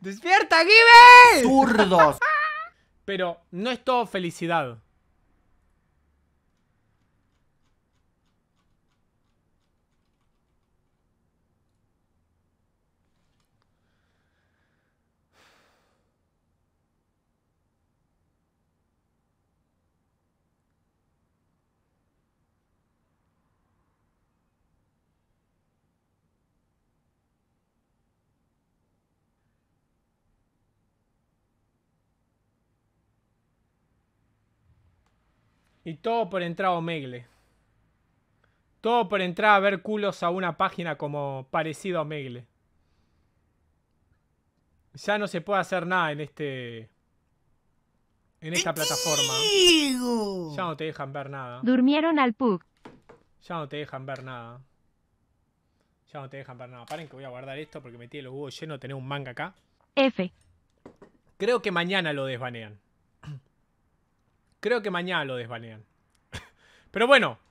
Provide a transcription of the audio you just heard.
¡Despierta, Guibe! ¡Zurdos! Pero no es todo felicidad. Y todo por entrar a Omegle. Todo por entrar a ver culos a una página como parecido a Omegle. Ya no se puede hacer nada en este. En esta plataforma. Ya no te dejan ver nada. Durmieron al pug. Ya no te dejan ver nada. Ya no te dejan ver nada. Paren que voy a guardar esto porque metí los huevos llenos. Tener un manga acá. F. Creo que mañana lo desbanean. Creo que mañana lo desvanean. Pero bueno,